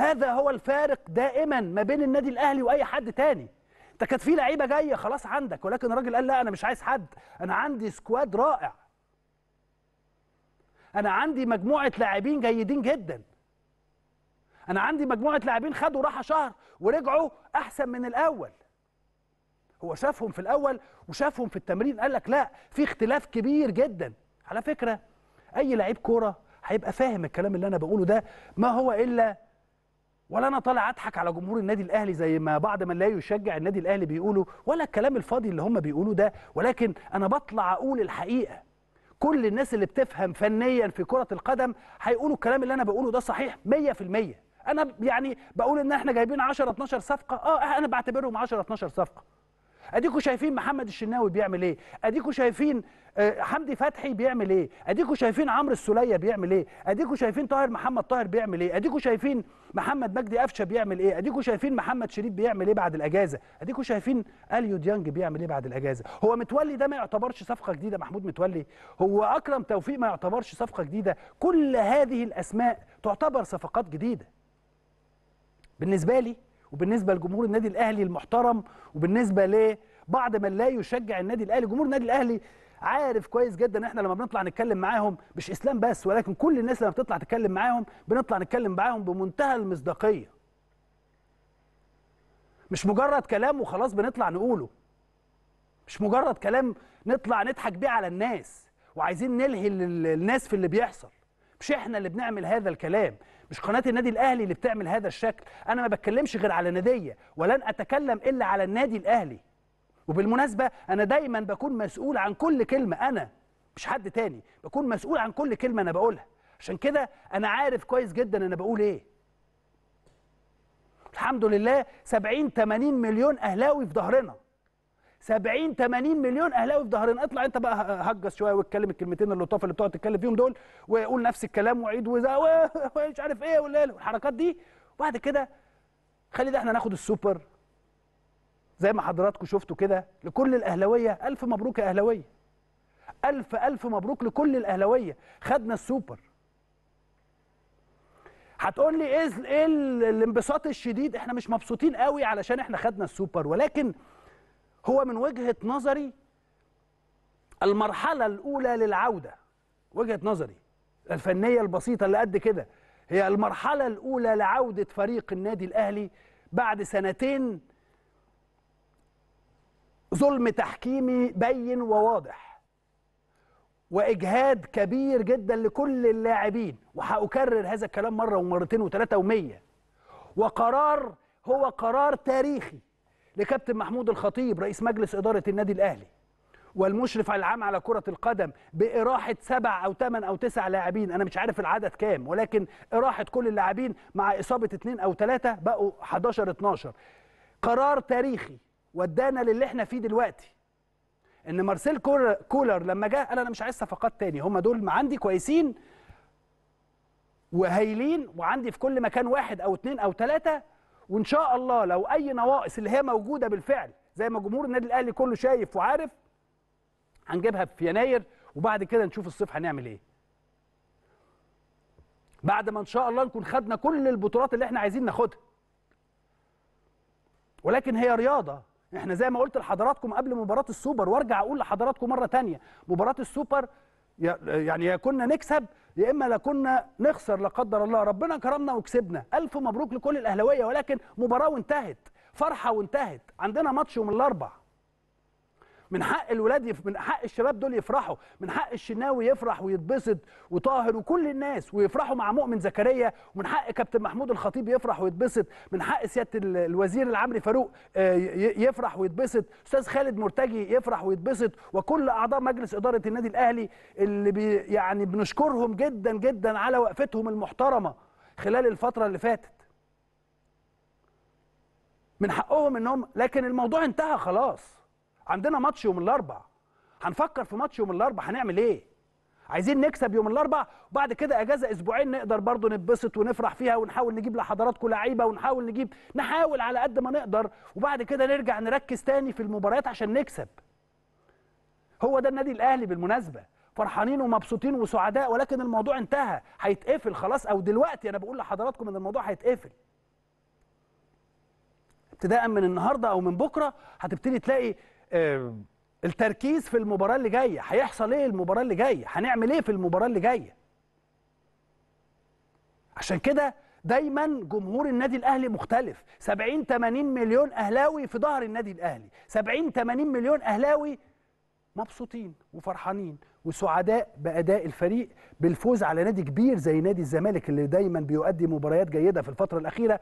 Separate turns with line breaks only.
هذا هو الفارق دائما ما بين النادي الاهلي واي حد تاني انت كانت في لعيبه جايه خلاص عندك ولكن الراجل قال لا انا مش عايز حد انا عندي سكواد رائع انا عندي مجموعه لاعبين جيدين جدا انا عندي مجموعه لاعبين خدوا راحه شهر ورجعوا احسن من الاول هو شافهم في الاول وشافهم في التمرين قال لك لا في اختلاف كبير جدا على فكره اي لعيب كوره هيبقى فاهم الكلام اللي انا بقوله ده ما هو الا ولا انا طالع اضحك على جمهور النادي الاهلي زي ما بعض من لا يشجع النادي الاهلي بيقولوا ولا الكلام الفاضي اللي هم بيقولوه ده ولكن انا بطلع اقول الحقيقه كل الناس اللي بتفهم فنيا في كره القدم هيقولوا الكلام اللي انا بقوله ده صحيح 100% انا يعني بقول ان احنا جايبين 10 12 صفقه اه انا بعتبرهم 10 12 صفقه اديكوا شايفين محمد الشناوي بيعمل ايه اديكوا شايفين آه، حمدي فتحي بيعمل ايه اديكوا شايفين عمرو السوليه بيعمل ايه اديكوا شايفين طاهر محمد طاهر بيعمل ايه اديكوا شايفين محمد مجدي قفشه بيعمل ايه اديكوا شايفين محمد شريف بيعمل ايه بعد الاجازه اديكوا شايفين اليو ديانج بيعمل ايه بعد الاجازه هو متولي ده ما يعتبرش صفقه جديده محمود متولي هو اكرم توفيق ما يعتبرش صفقه جديده كل هذه الاسماء تعتبر صفقات جديده بالنسبه لي وبالنسبه لجمهور النادي الاهلي المحترم وبالنسبه لبعض من لا يشجع النادي الاهلي جمهور النادي الاهلي عارف كويس جدا احنا لما بنطلع نتكلم معاهم مش اسلام بس ولكن كل الناس لما بتطلع تتكلم معاهم بنطلع نتكلم معاهم بمنتهى المصداقيه مش مجرد كلام وخلاص بنطلع نقوله مش مجرد كلام نطلع نضحك بيه على الناس وعايزين نلهي الناس في اللي بيحصل مش احنا اللي بنعمل هذا الكلام مش قناه النادي الاهلي اللي بتعمل هذا الشكل انا ما بتكلمش غير على ناديه ولن اتكلم الا على النادي الاهلي وبالمناسبه انا دايما بكون مسؤول عن كل كلمه انا مش حد تاني بكون مسؤول عن كل كلمه انا بقولها عشان كده انا عارف كويس جدا انا بقول ايه الحمد لله 70 80 مليون اهلاوي في ظهرنا 70 80 مليون اهلاوي في ظهرنا اطلع انت بقى هجس شويه واتكلم الكلمتين اللطاف اللي بتقعد تتكلم فيهم دول وقول نفس الكلام وعيد ومش عارف ايه والحركات دي وبعد كده خلي ده احنا ناخد السوبر زي ما حضراتكم شفتوا كده لكل الاهلاويه الف مبروك يا اهلاويه الف الف مبروك لكل الاهلاويه خدنا السوبر هتقول لي ايه, إيه الانبساط الشديد احنا مش مبسوطين قوي علشان احنا خدنا السوبر ولكن هو من وجهه نظري المرحله الاولى للعوده وجهه نظري الفنيه البسيطه اللي قد كده هي المرحله الاولى لعوده فريق النادي الاهلي بعد سنتين ظلم تحكيمي بين وواضح واجهاد كبير جدا لكل اللاعبين وهاكرر هذا الكلام مره ومرتين وثلاثه ومية وقرار هو قرار تاريخي لكابتن محمود الخطيب رئيس مجلس إدارة النادي الأهلي والمشرف العام على كرة القدم بإراحة سبع أو ثمان أو تسع لاعبين أنا مش عارف العدد كام ولكن إراحة كل اللاعبين مع إصابة اثنين أو ثلاثة بقوا 11 12 قرار تاريخي ودانا للي احنا فيه دلوقتي ان مارسيل كولر لما جه قال انا مش عايز صفقات تاني هم دول ما عندي كويسين وهايلين وعندي في كل مكان واحد او اتنين او تلاتة وان شاء الله لو اي نواقص اللي هي موجوده بالفعل زي ما جمهور النادي الاهلي كله شايف وعارف هنجيبها في يناير وبعد كده نشوف الصيف هنعمل ايه بعد ما ان شاء الله نكون خدنا كل البطولات اللي احنا عايزين ناخدها ولكن هي رياضه احنا زي ما قلت لحضراتكم قبل مباراه السوبر وارجع اقول لحضراتكم مره تانية مباراه السوبر يعني يا كنا نكسب يا اما لكنا نخسر لا قدر الله ربنا كرمنا وكسبنا الف مبروك لكل الاهلاويه ولكن مباراه وانتهت فرحه وانتهت عندنا ماتش يوم الاربعاء من حق الولاد من حق الشباب دول يفرحوا من حق الشناوي يفرح ويتبسط وطاهر وكل الناس ويفرحوا مع مؤمن زكريا ومن حق كابتن محمود الخطيب يفرح ويتبسط من حق سياده الوزير العمري فاروق آه، يفرح ويتبسط استاذ خالد مرتجي يفرح ويتبسط وكل اعضاء مجلس اداره النادي الاهلي اللي بي يعني بنشكرهم جدا جدا على وقفتهم المحترمه خلال الفتره اللي فاتت من حقهم انهم لكن الموضوع انتهى خلاص عندنا ماتش يوم الاربعاء هنفكر في ماتش يوم الاربعاء هنعمل ايه عايزين نكسب يوم الاربعاء وبعد كده اجازه اسبوعين نقدر برضو نتبسط ونفرح فيها ونحاول نجيب لحضراتكم لعيبه ونحاول نجيب نحاول على قد ما نقدر وبعد كده نرجع نركز تاني في المباريات عشان نكسب هو ده النادي الاهلي بالمناسبه فرحانين ومبسوطين وسعداء ولكن الموضوع انتهى هيتقفل خلاص او دلوقتي انا بقول لحضراتكم ان الموضوع هيتقفل ابتداء من النهارده او من بكره هتبتدي تلاقي آه، التركيز في المباراه اللي جايه هيحصل ايه المباراه اللي جايه هنعمل ايه في المباراه اللي جايه عشان كده دايما جمهور النادي الاهلي مختلف 70 80 مليون اهلاوي في ظهر النادي الاهلي 70 80 مليون اهلاوي مبسوطين وفرحانين وسعداء باداء الفريق بالفوز على نادي كبير زي نادي الزمالك اللي دايما بيؤدي مباريات جيده في الفتره الاخيره